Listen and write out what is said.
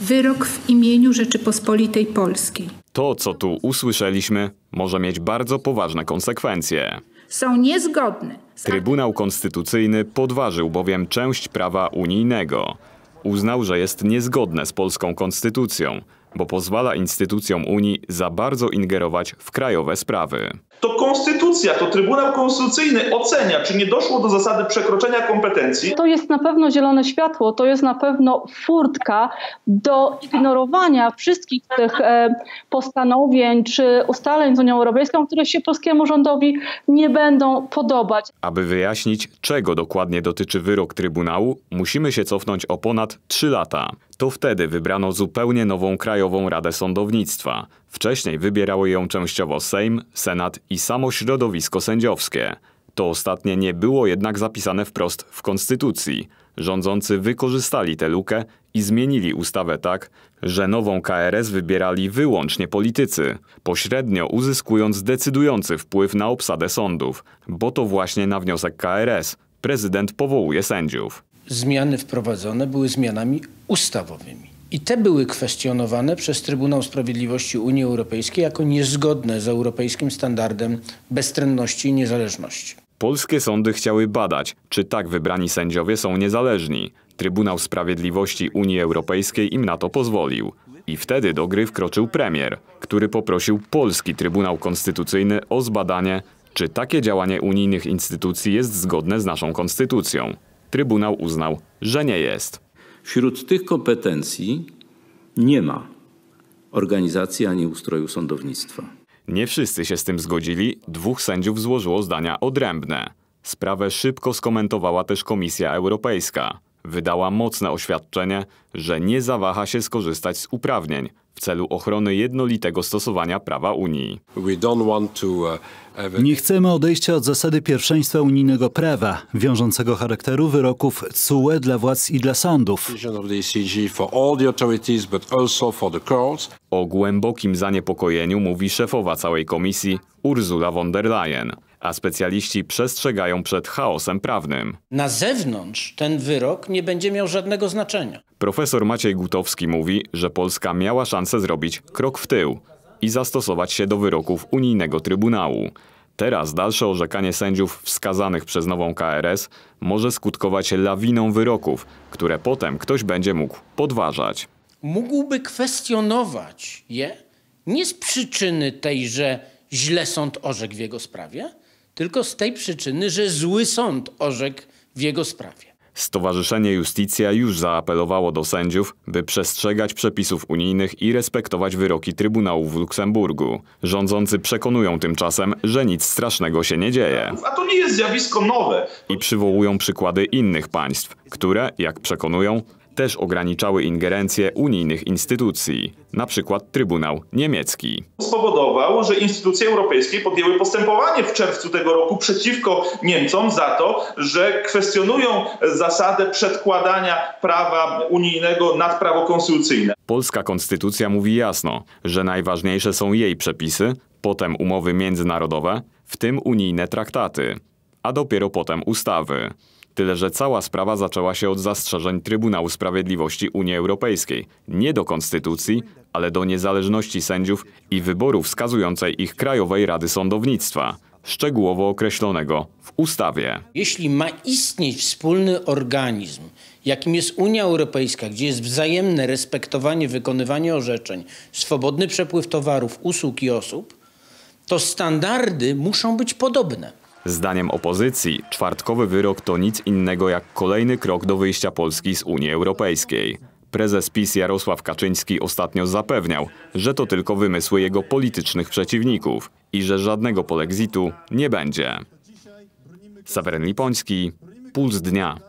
wyrok w imieniu Rzeczypospolitej Polskiej. To, co tu usłyszeliśmy, może mieć bardzo poważne konsekwencje. Są niezgodne. Z... Trybunał Konstytucyjny podważył bowiem część prawa unijnego. Uznał, że jest niezgodne z polską konstytucją, bo pozwala instytucjom Unii za bardzo ingerować w krajowe sprawy. To konstytucja, to Trybunał Konstytucyjny ocenia, czy nie doszło do zasady przekroczenia kompetencji. To jest na pewno zielone światło, to jest na pewno furtka do ignorowania wszystkich tych e, postanowień czy ustaleń z Unią Europejską, które się polskiemu rządowi nie będą podobać. Aby wyjaśnić, czego dokładnie dotyczy wyrok Trybunału, musimy się cofnąć o ponad 3 lata. To wtedy wybrano zupełnie nową krajową Krajową Radę Sądownictwa. Wcześniej wybierało ją częściowo Sejm, Senat i samo środowisko sędziowskie. To ostatnie nie było jednak zapisane wprost w Konstytucji. Rządzący wykorzystali tę lukę i zmienili ustawę tak, że nową KRS wybierali wyłącznie politycy, pośrednio uzyskując decydujący wpływ na obsadę sądów, bo to właśnie na wniosek KRS prezydent powołuje sędziów. Zmiany wprowadzone były zmianami ustawowymi. I te były kwestionowane przez Trybunał Sprawiedliwości Unii Europejskiej jako niezgodne z europejskim standardem bezstronności i niezależności. Polskie sądy chciały badać, czy tak wybrani sędziowie są niezależni. Trybunał Sprawiedliwości Unii Europejskiej im na to pozwolił. I wtedy do gry wkroczył premier, który poprosił polski Trybunał Konstytucyjny o zbadanie, czy takie działanie unijnych instytucji jest zgodne z naszą konstytucją. Trybunał uznał, że nie jest. Wśród tych kompetencji nie ma organizacji ani ustroju sądownictwa. Nie wszyscy się z tym zgodzili, dwóch sędziów złożyło zdania odrębne. Sprawę szybko skomentowała też Komisja Europejska. Wydała mocne oświadczenie, że nie zawaha się skorzystać z uprawnień, w celu ochrony jednolitego stosowania prawa Unii. Uh, Nie chcemy odejścia od zasady pierwszeństwa unijnego prawa, wiążącego charakteru wyroków CUE dla władz i dla sądów. E o głębokim zaniepokojeniu mówi szefowa całej komisji Ursula von der Leyen a specjaliści przestrzegają przed chaosem prawnym. Na zewnątrz ten wyrok nie będzie miał żadnego znaczenia. Profesor Maciej Gutowski mówi, że Polska miała szansę zrobić krok w tył i zastosować się do wyroków unijnego trybunału. Teraz dalsze orzekanie sędziów wskazanych przez nową KRS może skutkować lawiną wyroków, które potem ktoś będzie mógł podważać. Mógłby kwestionować je nie z przyczyny tej, że źle sąd orzekł w jego sprawie, tylko z tej przyczyny, że zły sąd orzekł w jego sprawie. Stowarzyszenie Justicja już zaapelowało do sędziów, by przestrzegać przepisów unijnych i respektować wyroki Trybunału w Luksemburgu. Rządzący przekonują tymczasem, że nic strasznego się nie dzieje. A to nie jest zjawisko nowe. I przywołują przykłady innych państw, które, jak przekonują, też ograniczały ingerencje unijnych instytucji, np. Trybunał Niemiecki. Spowodował, że instytucje europejskie podjęły postępowanie w czerwcu tego roku przeciwko Niemcom za to, że kwestionują zasadę przedkładania prawa unijnego nad prawo konstytucyjne. Polska konstytucja mówi jasno, że najważniejsze są jej przepisy, potem umowy międzynarodowe, w tym unijne traktaty, a dopiero potem ustawy. Tyle, że cała sprawa zaczęła się od zastrzeżeń Trybunału Sprawiedliwości Unii Europejskiej. Nie do konstytucji, ale do niezależności sędziów i wyboru wskazującej ich Krajowej Rady Sądownictwa, szczegółowo określonego w ustawie. Jeśli ma istnieć wspólny organizm, jakim jest Unia Europejska, gdzie jest wzajemne respektowanie, wykonywanie orzeczeń, swobodny przepływ towarów, usług i osób, to standardy muszą być podobne. Zdaniem opozycji czwartkowy wyrok to nic innego jak kolejny krok do wyjścia Polski z Unii Europejskiej. Prezes PiS Jarosław Kaczyński ostatnio zapewniał, że to tylko wymysły jego politycznych przeciwników i że żadnego polexitu nie będzie. Saweren Lipoński, Puls Dnia.